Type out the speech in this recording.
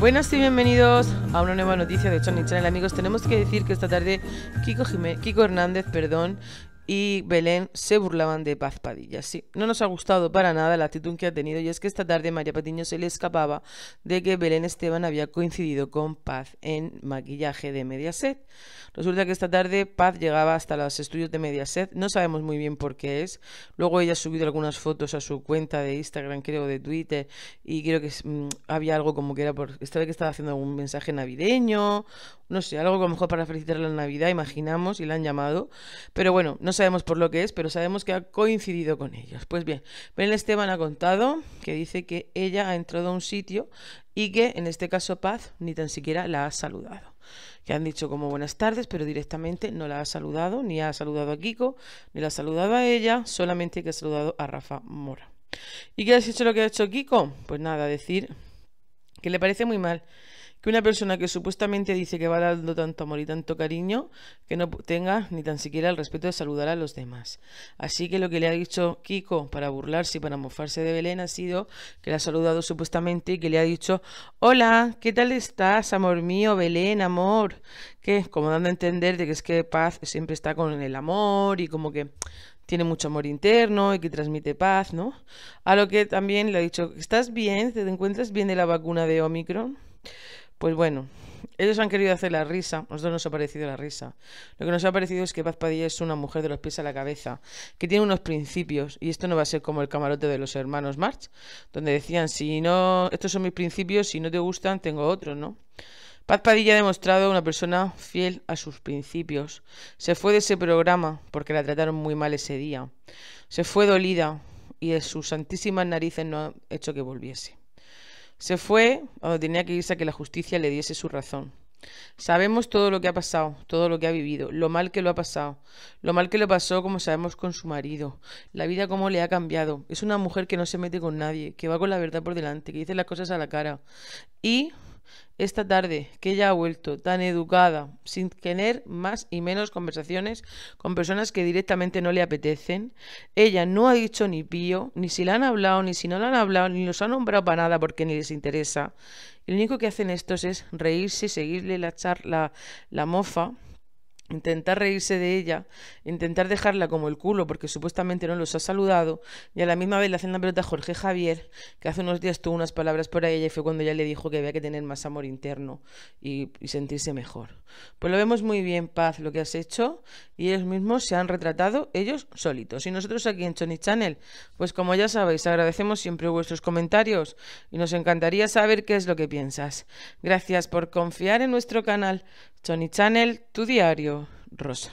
Buenas y bienvenidos a una nueva noticia de Sony Channel. Amigos, tenemos que decir que esta tarde Kiko, Kiko Hernández perdón, y Belén se burlaban de Paz Padilla. Sí, no nos ha gustado para nada la actitud que ha tenido y es que esta tarde María Patiño se le escapaba de que Belén Esteban había coincidido con Paz en maquillaje de Mediaset. Resulta que esta tarde Paz llegaba hasta los estudios de Mediaset, no sabemos muy bien por qué es. Luego ella ha subido algunas fotos a su cuenta de Instagram, creo, de Twitter y creo que mm, había algo como que era por... Esta que estaba haciendo algún mensaje navideño no sé, algo como mejor para felicitar la Navidad, imaginamos, y la han llamado. Pero bueno, no sabemos por lo que es, pero sabemos que ha coincidido con ellos. Pues bien, Belén Esteban ha contado que dice que ella ha entrado a un sitio y que en este caso Paz ni tan siquiera la ha saludado. Que han dicho como buenas tardes, pero directamente no la ha saludado, ni ha saludado a Kiko, ni la ha saludado a ella, solamente que ha saludado a Rafa Mora. ¿Y qué has hecho lo que ha hecho Kiko? Pues nada, decir que le parece muy mal que una persona que supuestamente dice que va dando tanto amor y tanto cariño, que no tenga ni tan siquiera el respeto de saludar a los demás. Así que lo que le ha dicho Kiko para burlarse y para mofarse de Belén ha sido que le ha saludado supuestamente y que le ha dicho, hola, ¿qué tal estás, amor mío, Belén, amor? Que como dando a entender de que es que Paz siempre está con el amor y como que tiene mucho amor interno y que transmite paz, ¿no? A lo que también le ha dicho, ¿estás bien? ¿Te encuentras bien de la vacuna de Omicron? Pues bueno, ellos han querido hacer la risa, a nosotros nos ha parecido la risa. Lo que nos ha parecido es que Paz Padilla es una mujer de los pies a la cabeza, que tiene unos principios, y esto no va a ser como el camarote de los hermanos March, donde decían, si no, estos son mis principios, si no te gustan, tengo otros, ¿no? Paz Padilla ha demostrado una persona fiel a sus principios. Se fue de ese programa porque la trataron muy mal ese día. Se fue dolida y de sus santísimas narices no ha hecho que volviese. Se fue o tenía que irse a que la justicia le diese su razón. Sabemos todo lo que ha pasado, todo lo que ha vivido, lo mal que lo ha pasado, lo mal que lo pasó, como sabemos, con su marido, la vida cómo le ha cambiado. Es una mujer que no se mete con nadie, que va con la verdad por delante, que dice las cosas a la cara. Y esta tarde, que ella ha vuelto tan educada, sin tener más y menos conversaciones con personas que directamente no le apetecen. Ella no ha dicho ni pío, ni si la han hablado, ni si no la han hablado, ni los ha nombrado para nada porque ni les interesa. lo único que hacen estos es reírse, seguirle la charla, la mofa intentar reírse de ella, intentar dejarla como el culo porque supuestamente no los ha saludado y a la misma vez le hacen la pelota a Jorge Javier, que hace unos días tuvo unas palabras por ella y fue cuando ella le dijo que había que tener más amor interno y, sentirse mejor. Pues lo vemos muy bien, Paz, lo que has hecho y ellos mismos se han retratado ellos solitos. Y nosotros aquí en Chony Channel, pues como ya sabéis, agradecemos siempre vuestros comentarios y nos encantaría saber qué es lo que piensas. Gracias por confiar en nuestro canal. Tony Channel, tu diario, Rosa.